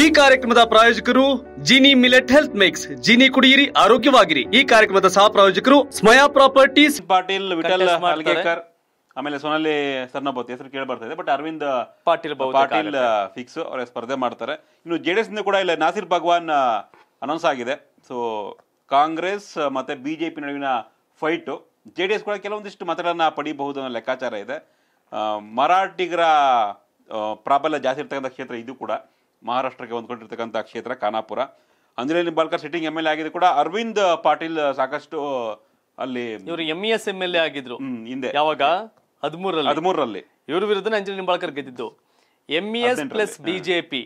ಈ ಕಾರ್ಯಕ್ರಮದ ಪ್ರಾಯೋಜಕರು Jini millet health mix Jini ಕುಡಿಯಿರಿ ಆರೋಗ್ಯವಾಗಿರಿ ಈ ಕಾರ್ಯಕ್ರಮದ ಸಹ ಪ್ರಾಯೋಜಕರು ಸ್ಮಯಾ ಪ್ರಾಪರ್ಟೀಸ್ ಪಾಟೀಲ್ ವಿಠಲ್ ಮಾಲ್ಗೇಕರ್ ಆಮೇಲೆ ಸೋನಾಲಿ ಸರ್ನಬೋತ್ ಹೆಸರು ಕೇಳಿ ಇದೆ ಬಟ್ ಅರವಿಂದ್ ಪಾಟೀಲ್ ಪಾಟೀಲ್ ಫಿಕ್ಸ್ ಅವರ ಸ್ಪರ್ಧೆ ಮಾಡ್ತಾರೆ ಇನ್ನು ಜೆಡಿಎಸ್ ಡಿ ಕೂಡ ಇಲ್ಲ ನಾಸಿರ್ ಭಗವಾನ್ ಅನೌನ್ಸ್ ಆಗಿದೆ ಸೊ ಕಾಂಗ್ರೆಸ್ ಮತ್ತೆ ಬಿಜೆಪಿ ನಡುವಿನ ಫೈಟು ಜೆಡಿಎಸ್ ಡಿ ಎಸ್ ಕೂಡ ಕೆಲವೊಂದಿಷ್ಟು ಮತಗಳನ್ನ ಪಡಿಬಹುದು ಅನ್ನೋ ಲೆಕ್ಕಾಚಾರ ಇದೆ ಮರಾಠಿಗರ ಪ್ರಾಬಲ್ಯ ಜಾಸ್ತಿ ಇರ್ತಕ್ಕಂಥ ಕ್ಷೇತ್ರ ಇದು ಕೂಡ ಮಹಾರಾಷ್ಟ್ರಕ್ಕೆ ಹೊಂದ್ಕೊಂಡಿರ್ತಕ್ಕಂಥ ಕ್ಷೇತ್ರ Khanapur Anjali Nimbalkar sitting M L A ಕೂಡ ಅರವಿಂದ್ ಪಾಟೀಲ್ ಸಾಕಷ್ಟು ಅಲ್ಲಿ ಇವರು M S M L A ಆಗಿದ್ರು ಹಿಂದೆ ಯಾವಾಗ ಹದಿಮೂರಲ್ಲಿ ಹದಿಮೂರರಲ್ಲಿ ಇವ್ರ ವಿರುದ್ಧ ಅಂಜಲಿ ನಿಂಬಾಳ್ಕರ್ ಗೆದ್ದಿದ್ದು M S plus BJP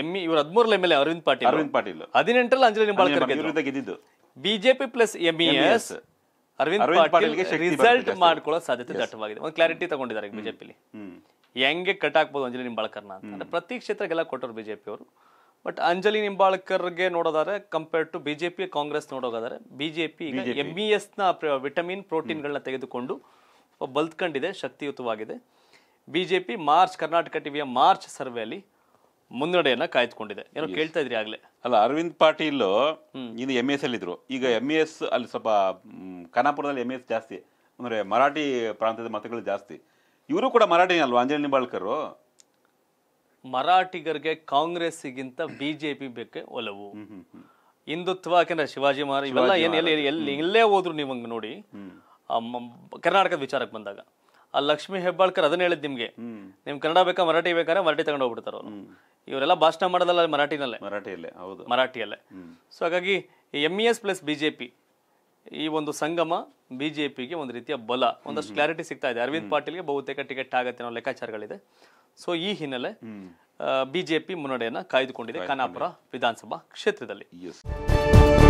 M ಇವ್ರು ಹದಿಮೂರಲ್ಲಿ M L A Arvind Patil Arvind Patil ಹದಿನೆಂಟರಲ್ಲಿ ಅಂಜಲಿ ನಿಂಬಾಳ್ಕರ್ ವಿರುದ್ಧ ಗೆದ್ದಿದ್ದು BJP plus M S Arvind Patil result ಮಾಡ್ಕೊಳ್ಳೋ ಸಾಧ್ಯತೆ ದಟ್ಟವಾಗಿದೆ ಒಂದು ಕ್ಲಾರಿಟಿ ತಗೊಂಡಿದ್ದಾರೆ ಬಿಜೆಪಿಲಿ ಹೆಂಗೆ ಕಟ್ ಆಗ್ಬೋದು ಅಂಜಲಿ ನಿಂಬಾಳ್ಕರ್ನ ಅಂತ ಪ್ರತಿ ಕ್ಷೇತ್ರಕ್ಕೆಲ್ಲ ಕೊಟ್ಟರು ಬಿಜೆಪಿ ಜೆ ಬಟ್ ಅಂಜಲಿ ನಿಂಬಾಳ್ಕರ್ಗೆ ನೋಡೋದಾದ್ರೆ ಕಂಪೇರ್ ಟು ಬಿಜೆಪಿ ಕಾಂಗ್ರೆಸ್ ನೋಡೋದಾದ್ರೆ ಬಿಜೆಪಿ ಜೆ ಪಿ ಈಗ ಎಮ್ ಇ ಪ್ರೋಟೀನ್ ವಿಟಮಿನ್ ತೆಗೆದುಕೊಂಡು ಬಲ್ತ್ಕೊಂಡಿದೆ ಶಕ್ತಿಯುತವಾಗಿದೆ ಬಿಜೆಪಿ ಮಾರ್ಚ್ ಕರ್ನಾಟಕ ಟಿವಿಯ ಮಾರ್ಚ್ ಸರ್ವೆಯಲ್ಲಿ ಮುನ್ನಡೆಯನ್ನ ಕಾಯ್ದುಕೊಂಡಿದೆ ಏನೋ ಕೇಳ್ತಾ ಇದ್ರಿ ಆಗ್ಲೇ ಅಲ್ಲ ಅರವಿಂದ್ ಪಾಟೀಲ್ ಇನ್ನು ಎಮ್ ಎಸ್ e ಅಲ್ಲಿ ಇದ್ರು ಈಗ ಎಮ್ ಎಸ್ e ಅಲ್ಲಿ ಸ್ವಲ್ಪ ಕನಾಪುರದಲ್ಲಿ ಎಮ್ ಎಸ್ e ಜಾಸ್ತಿ ಅಂದ್ರೆ ಮರಾಠಿ ಪ್ರಾಂತ್ಯದ ಮತಗಳು ಜಾಸ್ತಿ ಇವರು ಕೂಡ ಮರಾಠಿ ಅಲ್ವಾ ಅಂಜಲಿ ನಿಂಬಾಳ್ಕರು ಮರಾಠಿಗರಿಗೆ ಕಾಂಗ್ರೆಸ್ಗಿಂತ ಬಿಜೆಪಿ ಬೇಕೆ ಒಲವು ಹಿಂದುತ್ವ ಯಾಕಂದ್ರೆ ಶಿವಾಜಿ ಮಹಾರಾಜ್ ಇವೆಲ್ಲ ಎಲ್ಲಿ ಹೋದ್ರು ನೀವು ಹಂಗೆ ನೋಡಿ ಕರ್ನಾಟಕದ ವಿಚಾರಕ್ಕೆ ಬಂದಾಗ ಆ ಲಕ್ಷ್ಮೀ ಹೆಬ್ಬಾಳ್ಕರ್ ಅದನ್ನ ಹೇಳಿದ್ ನಿಮ್ಗೆ ನಿಮ್ ಕನ್ನಡ ಬೇಕಾ ಮರಾಠಿ ಬೇಕಾದ್ರೆ ಮರಾಠಿ ತಗೊಂಡು ಹೋಗ್ಬಿಡ್ತಾರ ಇವರೆಲ್ಲ ಭಾಷಣ ಮಾಡೋದಲ್ಲ ಮರಾಠಿನಲ್ಲೇ ಮರಾಠಿಯಲ್ಲೇ ಹೌದು ಮರಾಠಿಯಲ್ಲೇ ಸೊ ಹಾಗಾಗಿ M E S plus BJP ಈ ಒಂದು ಸಂಗಮ ಬಿಜೆಪಿಗೆ ಒಂದು ರೀತಿಯ ಬಲ ಒಂದಷ್ಟು ಕ್ಲಾರಿಟಿ ಸಿಗ್ತಾ ಇದೆ ಅರವಿಂದ್ ಪಾಟೀಲ್ಗೆ ಬಹುತೇಕ ಟಿಕೆಟ್ ಆಗುತ್ತೆ ಅನ್ನೋ ಲೆಕ್ಕಾಚಾರಗಳಿದೆ ಸೊ ಈ ಹಿನ್ನೆಲೆ ಬಿಜೆಪಿ ಮುನ್ನಡೆಯನ್ನ ಕಾಯ್ದುಕೊಂಡಿದೆ ಖಾನಾಪುರ ವಿಧಾನಸಭಾ ಕ್ಷೇತ್ರದಲ್ಲಿ